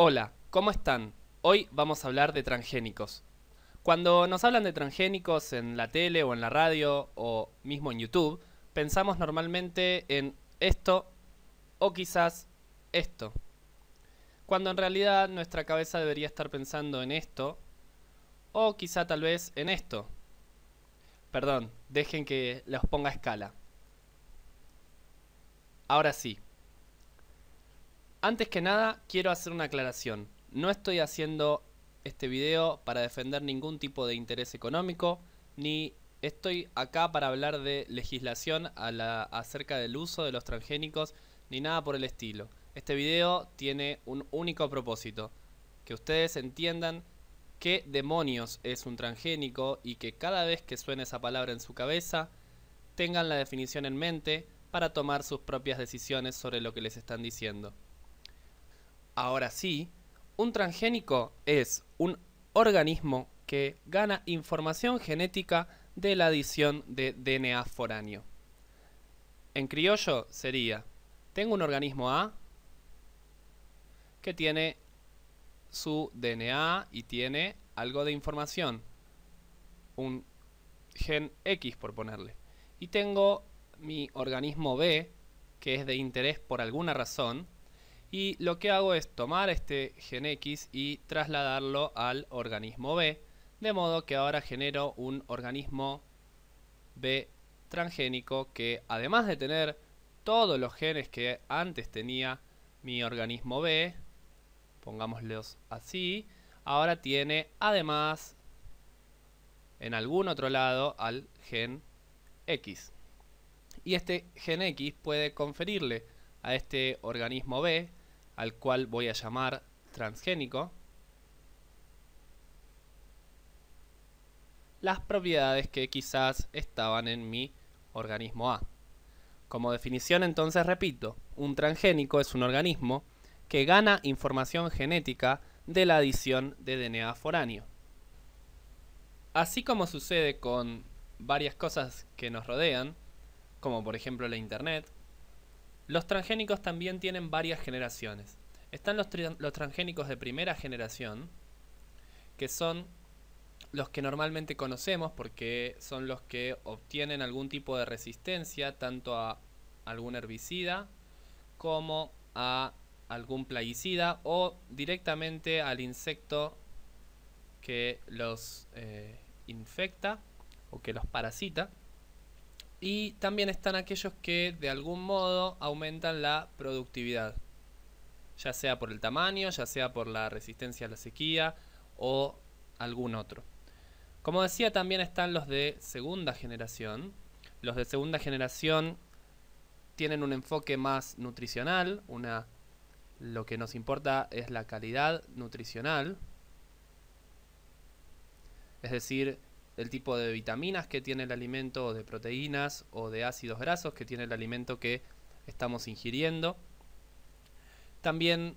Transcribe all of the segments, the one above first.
Hola, ¿cómo están? Hoy vamos a hablar de transgénicos. Cuando nos hablan de transgénicos en la tele o en la radio o mismo en YouTube, pensamos normalmente en esto o quizás esto. Cuando en realidad nuestra cabeza debería estar pensando en esto o quizá tal vez en esto. Perdón, dejen que los ponga a escala. Ahora sí. Antes que nada, quiero hacer una aclaración. No estoy haciendo este video para defender ningún tipo de interés económico, ni estoy acá para hablar de legislación acerca del uso de los transgénicos, ni nada por el estilo. Este video tiene un único propósito, que ustedes entiendan qué demonios es un transgénico y que cada vez que suene esa palabra en su cabeza, tengan la definición en mente para tomar sus propias decisiones sobre lo que les están diciendo. Ahora sí, un transgénico es un organismo que gana información genética de la adición de DNA foráneo. En criollo sería, tengo un organismo A que tiene su DNA y tiene algo de información, un gen X por ponerle. Y tengo mi organismo B, que es de interés por alguna razón, y lo que hago es tomar este gen X y trasladarlo al organismo B, de modo que ahora genero un organismo B transgénico que además de tener todos los genes que antes tenía mi organismo B, pongámoslos así, ahora tiene además en algún otro lado al gen X. Y este gen X puede conferirle a este organismo B al cual voy a llamar transgénico. Las propiedades que quizás estaban en mi organismo A. Como definición entonces repito, un transgénico es un organismo que gana información genética de la adición de DNA foráneo. Así como sucede con varias cosas que nos rodean, como por ejemplo la Internet, los transgénicos también tienen varias generaciones. Están los, transgénicos de primera generación, que son los que normalmente conocemos porque son los que obtienen algún tipo de resistencia tanto a algún herbicida como a algún plaguicida o directamente al insecto que los eh, infecta o que los parasita. Y también están aquellos que de algún modo aumentan la productividad, ya sea por el tamaño, ya sea por la resistencia a la sequía o algún otro. Como decía, también están los de segunda generación. Los de segunda generación tienen un enfoque más nutricional, una lo que nos importa es la calidad nutricional. Es decir, el tipo de vitaminas que tiene el alimento, o de proteínas o de ácidos grasos que tiene el alimento que estamos ingiriendo. También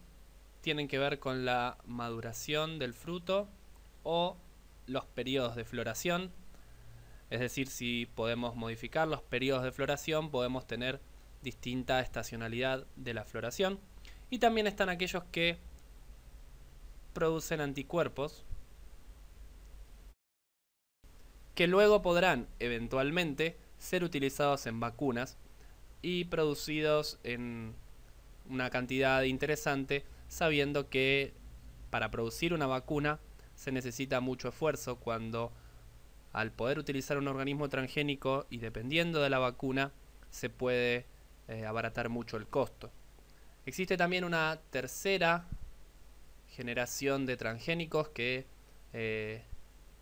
tienen que ver con la maduración del fruto o los periodos de floración. Es decir, si podemos modificar los periodos de floración, podemos tener distinta estacionalidad de la floración. Y también están aquellos que producen anticuerpos, que luego podrán eventualmente ser utilizados en vacunas y producidos en una cantidad interesante, sabiendo que para producir una vacuna se necesita mucho esfuerzo cuando al poder utilizar un organismo transgénico y dependiendo de la vacuna se puede eh, abaratar mucho el costo. Existe también una tercera generación de transgénicos que eh,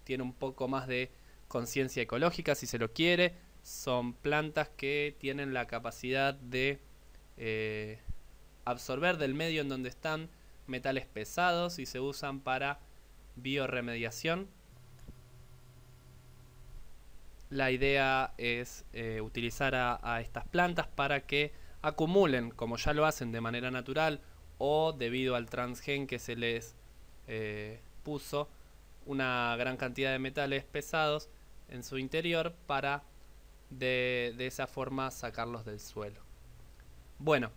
tiene un poco más de conciencia ecológica, si se lo quiere. Son plantas que tienen la capacidad de eh, absorber del medio en donde están metales pesados y se usan para bioremediación. La idea es eh, utilizar a, estas plantas para que acumulen, como ya lo hacen de manera natural o debido al transgen que se les eh, puso, una gran cantidad de metales pesados en su interior para de, de esa forma sacarlos del suelo. Bueno,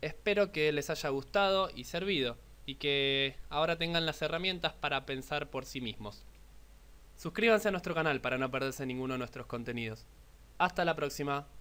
espero que les haya gustado y servido y que ahora tengan las herramientas para pensar por sí mismos. Suscríbanse a nuestro canal para no perderse ninguno de nuestros contenidos. Hasta la próxima.